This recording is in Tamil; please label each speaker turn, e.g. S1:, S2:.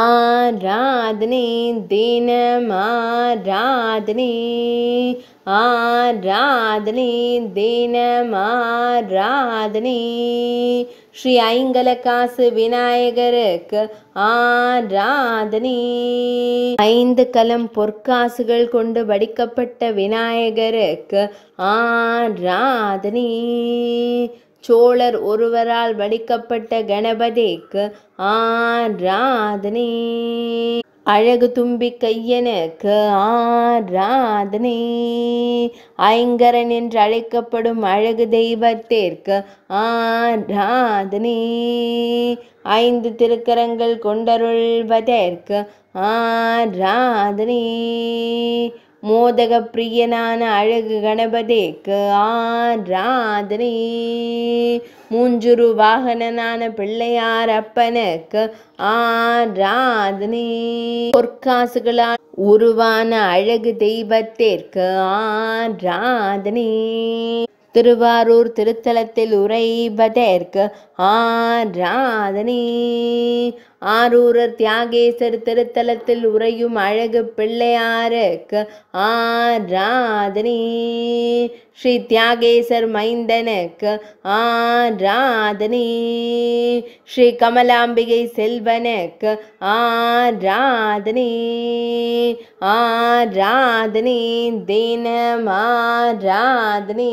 S1: ஆராதனை தினம் ஆராதனை ஆராதனை தினம் ஆராதனை ஸ்ரீ ஐங்கல காசு விநாயகருக்கு ஆராதனை ஐந்து கலம் பொற்காசுகள் கொண்டு வடிக்கப்பட்ட விநாயகருக்கு ஆராதனை சோழர் ஒருவரால் வடிக்கப்பட்ட கணபதிக்கு ஆராதனே அழகு தும்பி கையனுக்கு ஆராதனே ஐங்கரன் என்று அழைக்கப்படும் அழகு தெய்வத்திற்கு ஆராதனே ஐந்து திருக்கரங்கள் கொண்டருள்வதற்கு ஆராதனே மோதக பிரியனான அழகு கணபதிக்கு ஆராதனே மூஞ்சுரு வாகனனான பிள்ளையார் அப்பனுக்கு ஆராதனை பொற்காசுகளால் உருவான அழகு தெய்வத்திற்கு ஆராதனை திருவாரூர் திருத்தலத்தில் உரைவதற்கு ஆராதனை ஆரூரர் தியாகேசர் திருத்தலத்தில் உறையும் அழகு பிள்ளையாருக்கு ஆராதனை ஸ்ரீ தியாகேசர் மைந்தனுக்கு ஆராதனை ஸ்ரீ கமலாம்பிகை செல்வனுக்கு ஆராதனை ஆராதனை தினம் ஆராதனை